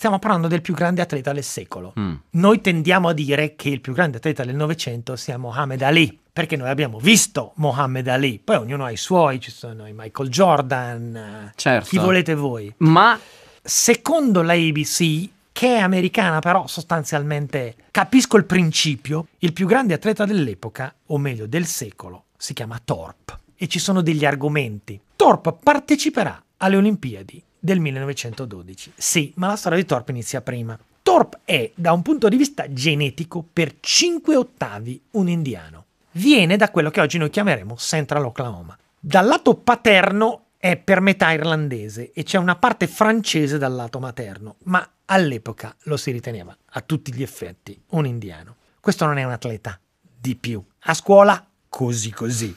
stiamo parlando del più grande atleta del secolo. Mm. Noi tendiamo a dire che il più grande atleta del Novecento sia Mohamed Ali, perché noi abbiamo visto Mohamed Ali, poi ognuno ha i suoi, ci sono i Michael Jordan, eh, certo. chi volete voi. Ma secondo la ABC, che è americana però sostanzialmente, capisco il principio, il più grande atleta dell'epoca, o meglio del secolo, si chiama Torp e ci sono degli argomenti. Torp parteciperà alle Olimpiadi del 1912. Sì, ma la storia di Torp inizia prima. Torp è, da un punto di vista genetico, per 5 ottavi un indiano. Viene da quello che oggi noi chiameremo Central Oklahoma. Dal lato paterno è per metà irlandese e c'è una parte francese dal lato materno, ma all'epoca lo si riteneva a tutti gli effetti un indiano. Questo non è un atleta, di più. A scuola, così così.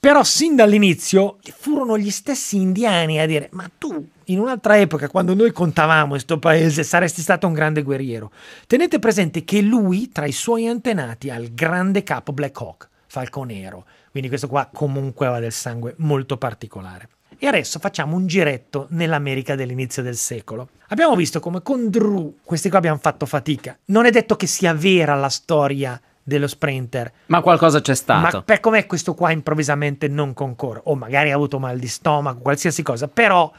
Però sin dall'inizio furono gli stessi indiani a dire, ma tu in un'altra epoca, quando noi contavamo questo paese, saresti stato un grande guerriero. Tenete presente che lui, tra i suoi antenati, ha il grande capo Black Hawk, falconero. Quindi questo qua comunque aveva del sangue molto particolare. E adesso facciamo un giretto nell'America dell'inizio del secolo. Abbiamo visto come con Drew questi qua abbiamo fatto fatica. Non è detto che sia vera la storia dello sprinter. Ma qualcosa c'è stato. Ma per com'è questo qua improvvisamente non concorre? O magari ha avuto mal di stomaco, qualsiasi cosa, però...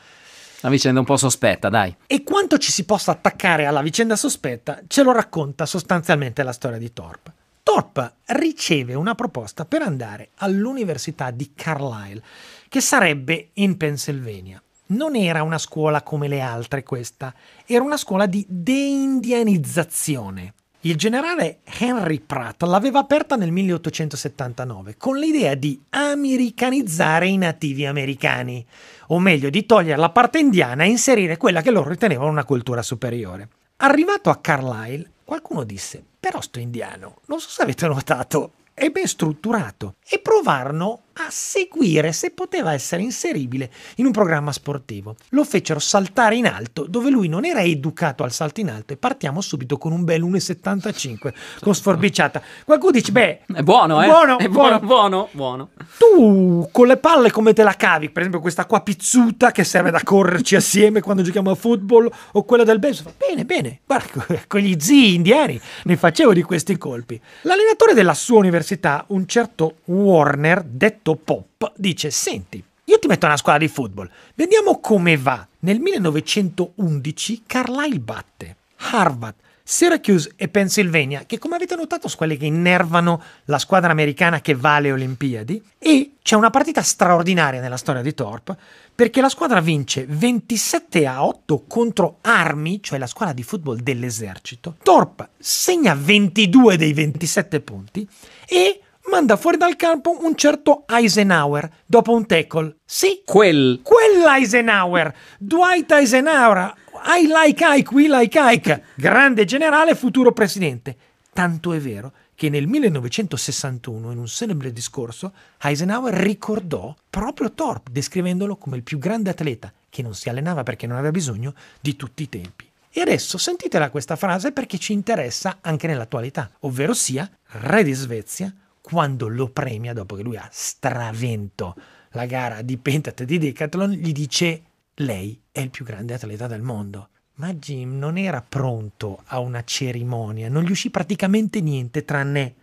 La vicenda è un po' sospetta, dai. E quanto ci si possa attaccare alla vicenda sospetta ce lo racconta sostanzialmente la storia di Torp. Torp riceve una proposta per andare all'Università di Carlisle, che sarebbe in Pennsylvania. Non era una scuola come le altre questa, era una scuola di deindianizzazione. Il generale Henry Pratt l'aveva aperta nel 1879 con l'idea di americanizzare i nativi americani, o meglio di togliere la parte indiana e inserire quella che loro ritenevano una cultura superiore. Arrivato a Carlisle, qualcuno disse: Però sto indiano, non so se avete notato, è ben strutturato. E provarono a seguire se poteva essere inseribile in un programma sportivo. Lo fecero saltare in alto dove lui non era educato al salto in alto e partiamo subito con un bel 1,75 con sforbiciata. Qualcuno dice, beh, è buono, eh? Buono, è buono, buono, buono. Tu con le palle come te la cavi? Per esempio questa qua pizzuta che serve da correrci assieme quando giochiamo a football o quella del baseball. Bene, bene, guarda, con gli zii indiani ne facevo di questi colpi. L'allenatore della sua università, un certo Warner, detto Roberto Pop dice, senti, io ti metto una squadra di football, vediamo come va. Nel 1911 Carlisle batte Harvard, Syracuse e Pennsylvania, che come avete notato sono quelle che innervano la squadra americana che va alle Olimpiadi, e c'è una partita straordinaria nella storia di Torp, perché la squadra vince 27 a 8 contro Army, cioè la squadra di football dell'esercito. Torp segna 22 dei 27 punti e manda fuori dal campo un certo Eisenhower dopo un tackle. Sì, quel. Quell'Eisenhower. Dwight Eisenhower. I like Ike, we like Ike. Grande generale, futuro presidente. Tanto è vero che nel 1961, in un celebre discorso, Eisenhower ricordò proprio Thorpe, descrivendolo come il più grande atleta che non si allenava perché non aveva bisogno di tutti i tempi. E adesso sentitela questa frase perché ci interessa anche nell'attualità, ovvero sia, re di Svezia, quando lo premia, dopo che lui ha stravento la gara di pentathlon di Decathlon, gli dice lei è il più grande atleta del mondo. Ma Jim non era pronto a una cerimonia, non gli uscì praticamente niente tranne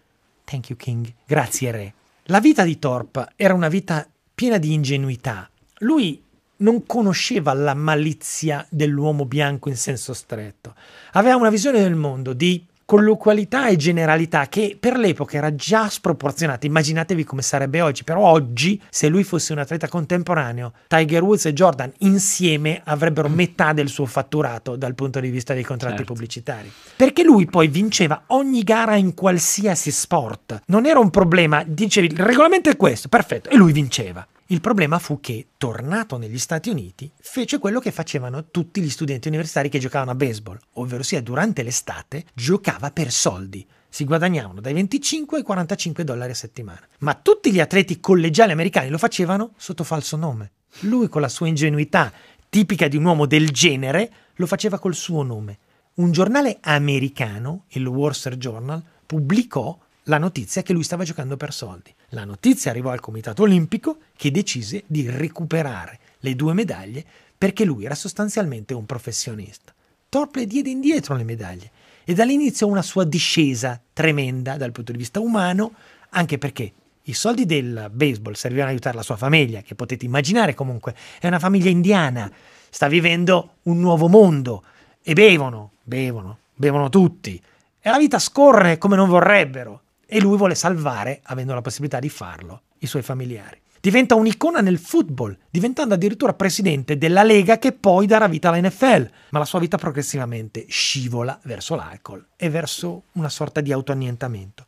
Thank you King, grazie re. La vita di Torp era una vita piena di ingenuità. Lui non conosceva la malizia dell'uomo bianco in senso stretto. Aveva una visione del mondo di colloquialità e generalità che per l'epoca era già sproporzionata. Immaginatevi come sarebbe oggi, però oggi se lui fosse un atleta contemporaneo, Tiger Woods e Jordan insieme avrebbero mm. metà del suo fatturato dal punto di vista dei contratti certo. pubblicitari. Perché lui poi vinceva ogni gara in qualsiasi sport. Non era un problema, dicevi, il regolamento è questo, perfetto, e lui vinceva. Il problema fu che, tornato negli Stati Uniti, fece quello che facevano tutti gli studenti universitari che giocavano a baseball, ovvero sia durante l'estate giocava per soldi. Si guadagnavano dai 25 ai 45 dollari a settimana. Ma tutti gli atleti collegiali americani lo facevano sotto falso nome. Lui, con la sua ingenuità tipica di un uomo del genere, lo faceva col suo nome. Un giornale americano, il Wall Street Journal, pubblicò la notizia che lui stava giocando per soldi. La notizia arrivò al Comitato Olimpico che decise di recuperare le due medaglie perché lui era sostanzialmente un professionista. Torple diede indietro le medaglie e dall'inizio una sua discesa tremenda dal punto di vista umano, anche perché i soldi del baseball servivano ad aiutare la sua famiglia, che potete immaginare comunque, è una famiglia indiana, sta vivendo un nuovo mondo e bevono, bevono, bevono tutti. E la vita scorre come non vorrebbero e lui vuole salvare, avendo la possibilità di farlo, i suoi familiari. Diventa un'icona nel football, diventando addirittura presidente della Lega che poi darà vita alla NFL, ma la sua vita progressivamente scivola verso l'alcol e verso una sorta di autoannientamento.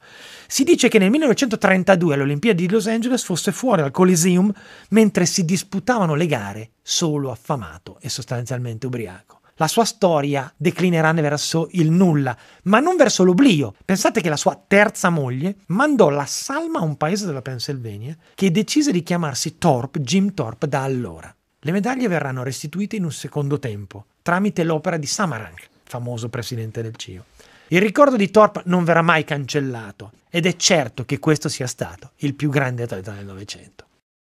Si dice che nel 1932 alle Olimpiadi di Los Angeles fosse fuori al Coliseum mentre si disputavano le gare solo affamato e sostanzialmente ubriaco la sua storia declinerà verso il nulla, ma non verso l'oblio. Pensate che la sua terza moglie mandò la salma a un paese della Pennsylvania che decise di chiamarsi Thorpe, Jim Thorpe, da allora. Le medaglie verranno restituite in un secondo tempo, tramite l'opera di Samarang, famoso presidente del CIO. Il ricordo di Thorpe non verrà mai cancellato ed è certo che questo sia stato il più grande atleta del Novecento.